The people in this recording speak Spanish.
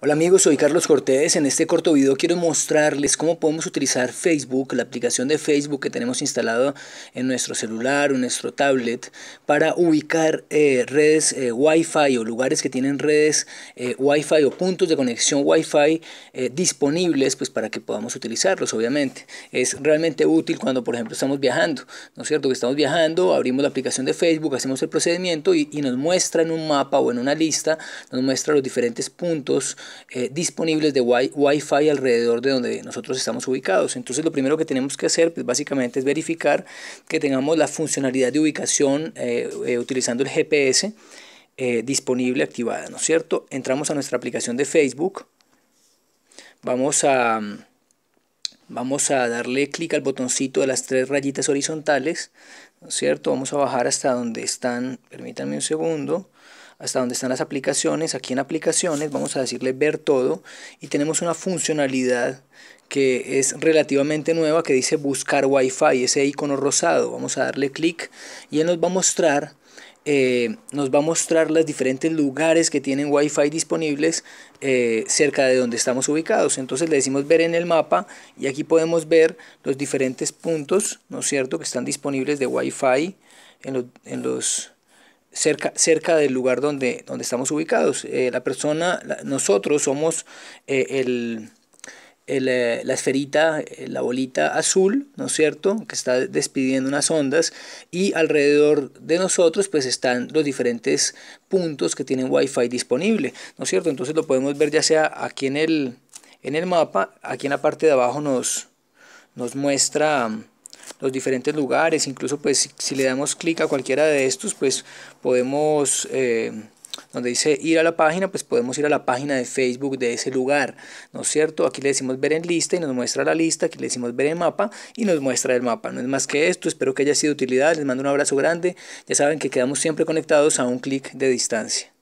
Hola amigos, soy Carlos Cortés. En este corto video quiero mostrarles cómo podemos utilizar Facebook, la aplicación de Facebook que tenemos instalado en nuestro celular o en nuestro tablet, para ubicar eh, redes eh, Wi-Fi o lugares que tienen redes eh, Wi-Fi o puntos de conexión Wi-Fi disponibles, pues para que podamos utilizarlos, obviamente. Es realmente útil cuando, por ejemplo, estamos viajando, ¿no es cierto? Que estamos viajando, abrimos la aplicación de Facebook, hacemos el procedimiento y, y nos muestra en un mapa o en una lista, nos muestra los diferentes puntos eh, disponibles de wi fi alrededor de donde nosotros estamos ubicados. Entonces lo primero que tenemos que hacer pues, básicamente es verificar que tengamos la funcionalidad de ubicación eh, eh, utilizando el GPS disponible, activada, ¿no es cierto? Entramos a nuestra aplicación de Facebook, vamos a, vamos a darle clic al botoncito de las tres rayitas horizontales, ¿no es cierto? Vamos a bajar hasta donde están, permítanme un segundo, hasta donde están las aplicaciones. Aquí en aplicaciones vamos a decirle ver todo y tenemos una funcionalidad que es relativamente nueva que dice buscar wifi, ese icono rosado. Vamos a darle clic y él nos va a mostrar eh, nos va a mostrar los diferentes lugares que tienen wifi disponibles eh, cerca de donde estamos ubicados. Entonces le decimos ver en el mapa y aquí podemos ver los diferentes puntos, ¿no es cierto?, que están disponibles de wifi en los cerca, cerca del lugar donde, donde estamos ubicados. Eh, la persona, nosotros somos eh, el, el, eh, la esferita, la bolita azul, ¿no es cierto?, que está despidiendo unas ondas y alrededor de nosotros pues están los diferentes puntos que tienen Wi-Fi disponible, ¿no es cierto? Entonces lo podemos ver ya sea aquí en el, en el mapa, aquí en la parte de abajo nos, nos muestra los diferentes lugares, incluso pues si, le damos clic a cualquiera de estos, pues podemos... Eh, donde dice ir a la página, pues podemos ir a la página de Facebook de ese lugar, ¿no es cierto? Aquí le decimos ver en lista y nos muestra la lista, aquí le decimos ver en mapa y nos muestra el mapa. No es más que esto, espero que haya sido de utilidad, les mando un abrazo grande, ya saben que quedamos siempre conectados a un clic de distancia.